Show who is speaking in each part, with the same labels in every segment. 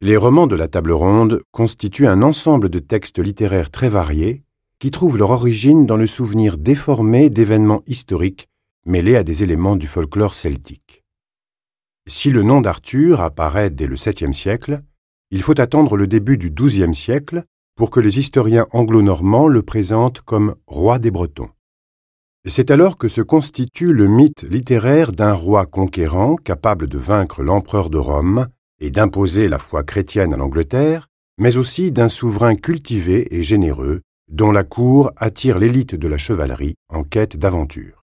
Speaker 1: Les romans de la table ronde constituent un ensemble de textes littéraires très variés qui trouvent leur origine dans le souvenir déformé d'événements historiques mêlés à des éléments du folklore celtique. Si le nom d'Arthur apparaît dès le 7 siècle, il faut attendre le début du XIIe siècle pour que les historiens anglo-normands le présentent comme roi des Bretons. C'est alors que se constitue le mythe littéraire d'un roi conquérant capable de vaincre l'empereur de Rome et d'imposer la foi chrétienne à l'Angleterre, mais aussi d'un souverain cultivé et généreux dont la cour attire l'élite de la chevalerie en quête d'aventure.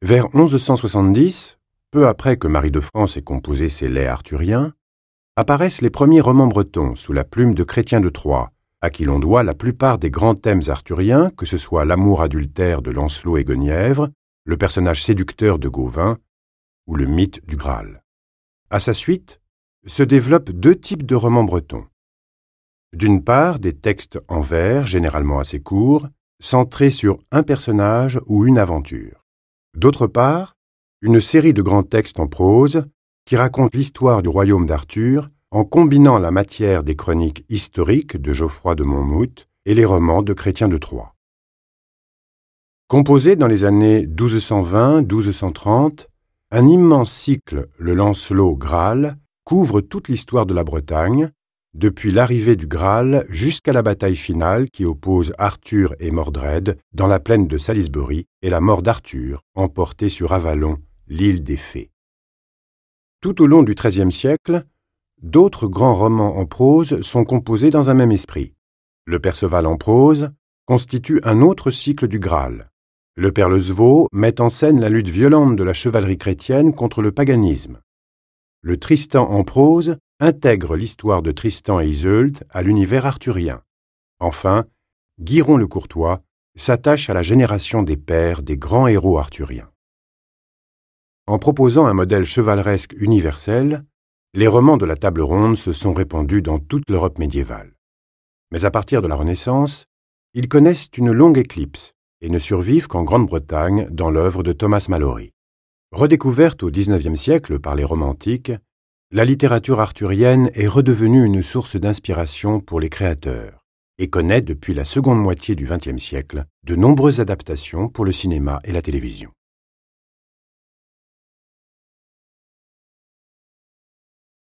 Speaker 1: Vers 1170, peu après que Marie de France ait composé ses laits arthuriens, apparaissent les premiers romans bretons sous la plume de Chrétien de Troyes, à qui l'on doit la plupart des grands thèmes arthuriens, que ce soit l'amour adultère de Lancelot et Guenièvre, le personnage séducteur de Gauvin ou le mythe du Graal. À sa suite, se développent deux types de romans bretons. D'une part, des textes en vers, généralement assez courts, centrés sur un personnage ou une aventure. D'autre part, une série de grands textes en prose qui racontent l'histoire du royaume d'Arthur en combinant la matière des chroniques historiques de Geoffroy de Monmouth et les romans de Chrétien de Troyes. Composé dans les années 1220-1230, un immense cycle, le Lancelot Graal, couvre toute l'histoire de la Bretagne, depuis l'arrivée du Graal jusqu'à la bataille finale qui oppose Arthur et Mordred dans la plaine de Salisbury et la mort d'Arthur, emportée sur Avalon, l'île des fées. Tout au long du XIIIe siècle, D'autres grands romans en prose sont composés dans un même esprit. Le Perceval en prose constitue un autre cycle du Graal. Le Perlesvaux met en scène la lutte violente de la chevalerie chrétienne contre le paganisme. Le Tristan en prose intègre l'histoire de Tristan et Isolde à l'univers arthurien. Enfin, Guiron le Courtois s'attache à la génération des pères des grands héros arthuriens. En proposant un modèle chevaleresque universel, les romans de la table ronde se sont répandus dans toute l'Europe médiévale. Mais à partir de la Renaissance, ils connaissent une longue éclipse et ne survivent qu'en Grande-Bretagne dans l'œuvre de Thomas Mallory. Redécouverte au XIXe siècle par les romantiques, la littérature arthurienne est redevenue une source d'inspiration pour les créateurs et connaît depuis la seconde moitié du XXe siècle de nombreuses adaptations pour le cinéma et la télévision.